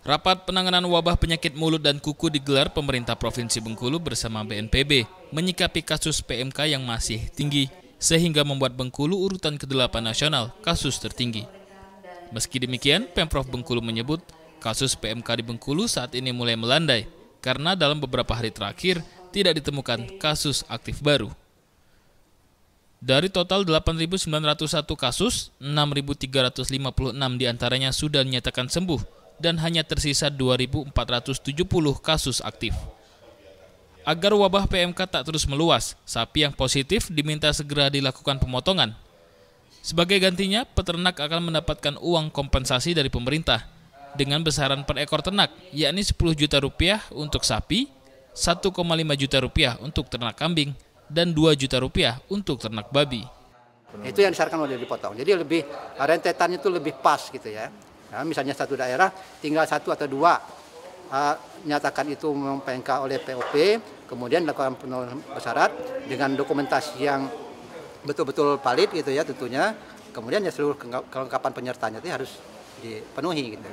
Rapat penanganan wabah penyakit mulut dan kuku digelar pemerintah Provinsi Bengkulu bersama BNPB menyikapi kasus PMK yang masih tinggi sehingga membuat Bengkulu urutan ke-8 nasional kasus tertinggi. Meski demikian, Pemprov Bengkulu menyebut kasus PMK di Bengkulu saat ini mulai melandai karena dalam beberapa hari terakhir tidak ditemukan kasus aktif baru. Dari total 8.901 kasus, 6.356 diantaranya sudah dinyatakan sembuh dan hanya tersisa 2.470 kasus aktif. Agar wabah PMK tak terus meluas, sapi yang positif diminta segera dilakukan pemotongan. Sebagai gantinya, peternak akan mendapatkan uang kompensasi dari pemerintah dengan besaran per ekor ternak, yakni 10 juta rupiah untuk sapi, 1,5 juta rupiah untuk ternak kambing, dan dua juta rupiah untuk ternak babi. Itu yang disarankan oleh dipotong. Jadi lebih eh, rentetannya itu lebih pas gitu ya. Nah, misalnya satu daerah tinggal satu atau dua uh, nyatakan itu PMK oleh POP, kemudian lakukan penurunan bersyarat dengan dokumentasi yang betul-betul valid gitu ya tentunya. Kemudian ya seluruh kelengkapan penyertanya itu harus dipenuhi gitu.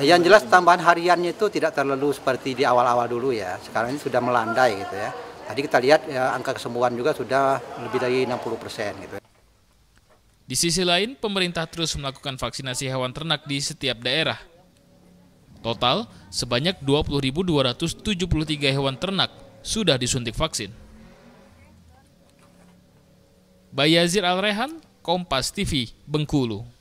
Eh, yang jelas tambahan hariannya itu tidak terlalu seperti di awal-awal dulu ya. Sekarang ini sudah melandai gitu ya. Tadi kita lihat ya, angka kesembuhan juga sudah lebih dari 60 persen. Gitu. Ya. Di sisi lain, pemerintah terus melakukan vaksinasi hewan ternak di setiap daerah. Total, sebanyak 20.273 hewan ternak sudah disuntik vaksin. Bayazir Alrehan, Kompas TV, Bengkulu.